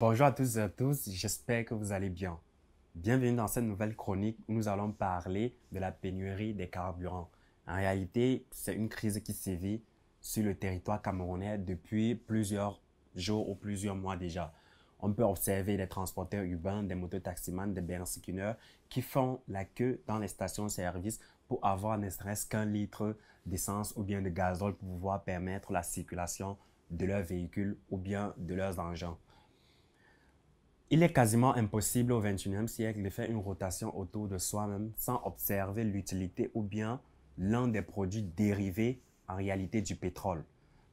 Bonjour à tous et à tous, j'espère que vous allez bien. Bienvenue dans cette nouvelle chronique où nous allons parler de la pénurie des carburants. En réalité, c'est une crise qui sévit sur le territoire camerounais depuis plusieurs jours ou plusieurs mois déjà. On peut observer des transporteurs urbains, des mototaximans, des bercycuneurs qui font la queue dans les stations-service pour avoir ne serait-ce qu'un litre d'essence ou bien de gazole pour pouvoir permettre la circulation de leurs véhicules ou bien de leurs engins. Il est quasiment impossible au XXIe siècle de faire une rotation autour de soi-même sans observer l'utilité ou bien l'un des produits dérivés en réalité du pétrole,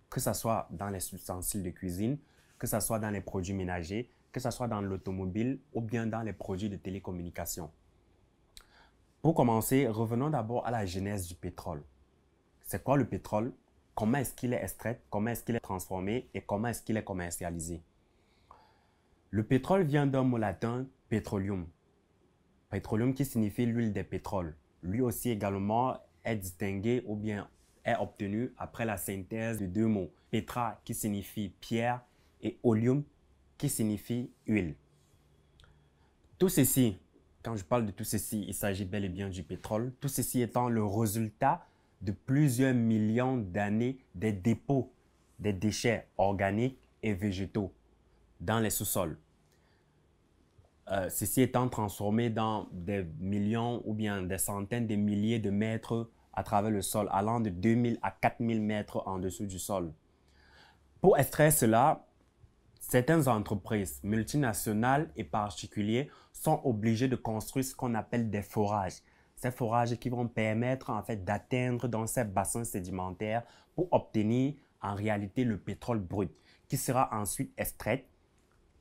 que ce soit dans les substances de cuisine, que ce soit dans les produits ménagers, que ce soit dans l'automobile ou bien dans les produits de télécommunication. Pour commencer, revenons d'abord à la genèse du pétrole. C'est quoi le pétrole Comment est-ce qu'il est extrait Comment est-ce qu'il est transformé Et comment est-ce qu'il est commercialisé le pétrole vient d'un mot latin petroleum, petroleum qui signifie l'huile des pétroles. Lui aussi également est distingué ou bien est obtenu après la synthèse de deux mots, petra qui signifie pierre et oleum qui signifie huile. Tout ceci, quand je parle de tout ceci, il s'agit bel et bien du pétrole, tout ceci étant le résultat de plusieurs millions d'années des dépôts des déchets organiques et végétaux dans les sous-sols. Euh, ceci étant transformé dans des millions ou bien des centaines de milliers de mètres à travers le sol, allant de 2000 à 4000 mètres en dessous du sol. Pour extraire cela, certaines entreprises multinationales et particuliers sont obligées de construire ce qu'on appelle des forages. Ces forages qui vont permettre en fait d'atteindre dans ces bassins sédimentaires pour obtenir en réalité le pétrole brut qui sera ensuite extrait,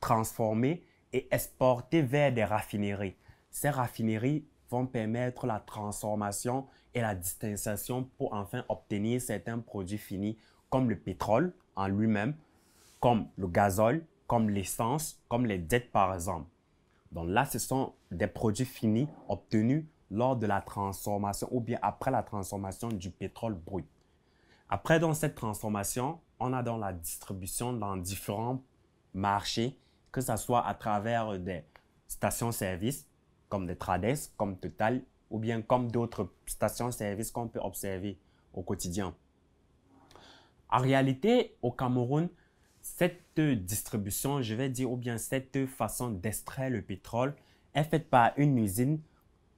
transformé et exportés vers des raffineries. Ces raffineries vont permettre la transformation et la distanciation pour enfin obtenir certains produits finis comme le pétrole en lui-même, comme le gazole, comme l'essence, comme les dettes par exemple. Donc là, ce sont des produits finis obtenus lors de la transformation ou bien après la transformation du pétrole brut. Après dans cette transformation, on a dans la distribution dans différents marchés que ce soit à travers des stations-service comme des Trades, comme Total, ou bien comme d'autres stations-service qu'on peut observer au quotidien. En réalité, au Cameroun, cette distribution, je vais dire, ou bien cette façon d'extraire le pétrole est faite par une usine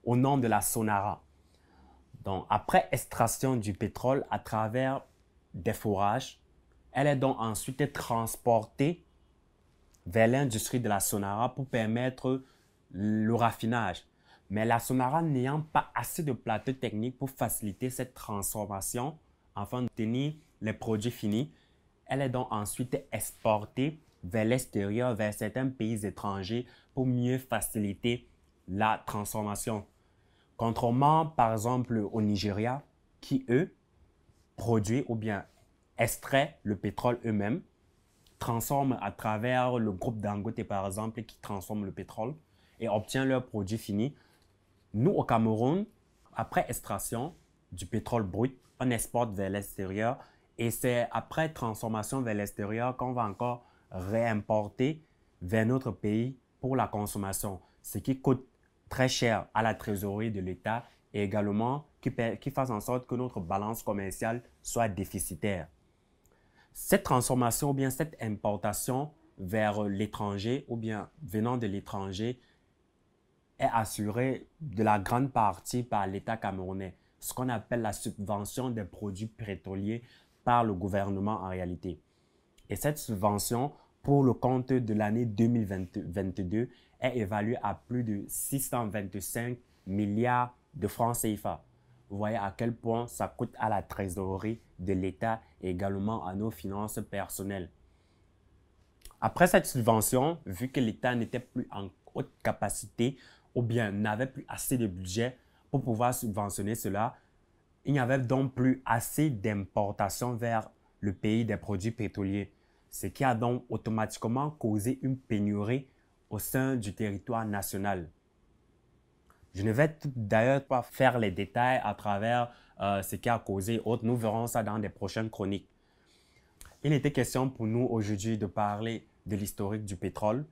au nom de la Sonara. Donc, après extraction du pétrole à travers des forages, elle est donc ensuite transportée vers l'industrie de la Sonara pour permettre le raffinage. Mais la Sonara n'ayant pas assez de plateaux techniques pour faciliter cette transformation afin d'obtenir les produits finis, elle est donc ensuite exportée vers l'extérieur, vers certains pays étrangers pour mieux faciliter la transformation. Contrairement par exemple au Nigeria, qui eux produit ou bien extrait le pétrole eux-mêmes, transforment à travers le groupe Dangote, par exemple, qui transforme le pétrole et obtient leur produit fini. Nous, au Cameroun, après extraction du pétrole brut, on exporte vers l'extérieur et c'est après transformation vers l'extérieur qu'on va encore réimporter vers notre pays pour la consommation, ce qui coûte très cher à la trésorerie de l'État et également qui, qui fasse en sorte que notre balance commerciale soit déficitaire. Cette transformation ou bien cette importation vers l'étranger ou bien venant de l'étranger est assurée de la grande partie par l'État camerounais, ce qu'on appelle la subvention des produits pétroliers par le gouvernement en réalité. Et cette subvention pour le compte de l'année 2022 est évaluée à plus de 625 milliards de francs CFA. Vous voyez à quel point ça coûte à la trésorerie de l'État et également à nos finances personnelles. Après cette subvention, vu que l'État n'était plus en haute capacité ou bien n'avait plus assez de budget pour pouvoir subventionner cela, il n'y avait donc plus assez d'importations vers le pays des produits pétroliers, ce qui a donc automatiquement causé une pénurie au sein du territoire national. Je ne vais d'ailleurs pas faire les détails à travers euh, ce qui a causé autre. Nous verrons ça dans des prochaines chroniques. Il était question pour nous aujourd'hui de parler de l'historique du pétrole,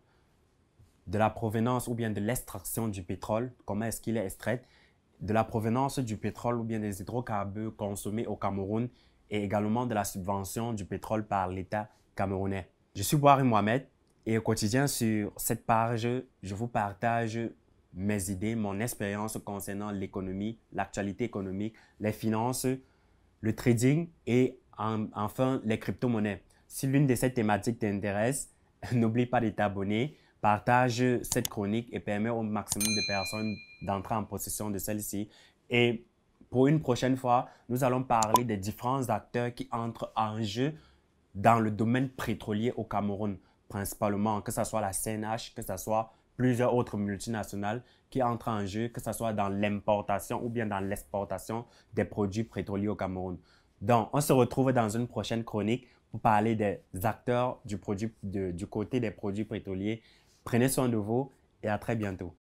de la provenance ou bien de l'extraction du pétrole, comment est-ce qu'il est extrait, de la provenance du pétrole ou bien des hydrocarbures consommés au Cameroun et également de la subvention du pétrole par l'État camerounais. Je suis Boari Mohamed et au quotidien sur cette page, je vous partage mes idées, mon expérience concernant l'économie, l'actualité économique, les finances, le trading et enfin les crypto-monnaies. Si l'une de ces thématiques t'intéresse, n'oublie pas de t'abonner, partage cette chronique et permet au maximum de personnes d'entrer en possession de celle-ci. Et pour une prochaine fois, nous allons parler des différents acteurs qui entrent en jeu dans le domaine pétrolier au Cameroun, principalement, que ce soit la CNH, que ce soit plusieurs autres multinationales qui entrent en jeu, que ce soit dans l'importation ou bien dans l'exportation des produits pétroliers au Cameroun. Donc, on se retrouve dans une prochaine chronique pour parler des acteurs du, produit, du côté des produits pétroliers. Prenez soin de vous et à très bientôt.